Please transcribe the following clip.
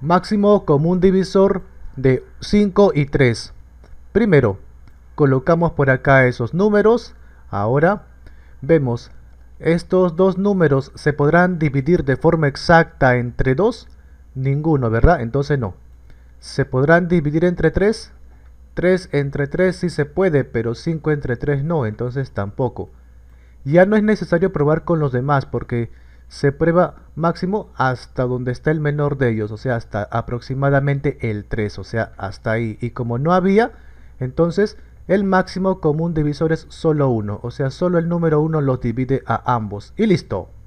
máximo común divisor de 5 y 3. Primero, colocamos por acá esos números. Ahora, vemos, estos dos números se podrán dividir de forma exacta entre 2. Ninguno, ¿verdad? Entonces no. ¿Se podrán dividir entre 3? 3 entre 3 sí se puede, pero 5 entre 3 no, entonces tampoco. Ya no es necesario probar con los demás porque se prueba máximo hasta donde está el menor de ellos, o sea, hasta aproximadamente el 3, o sea, hasta ahí. Y como no había, entonces el máximo común divisor es solo 1, o sea, solo el número 1 los divide a ambos. Y listo.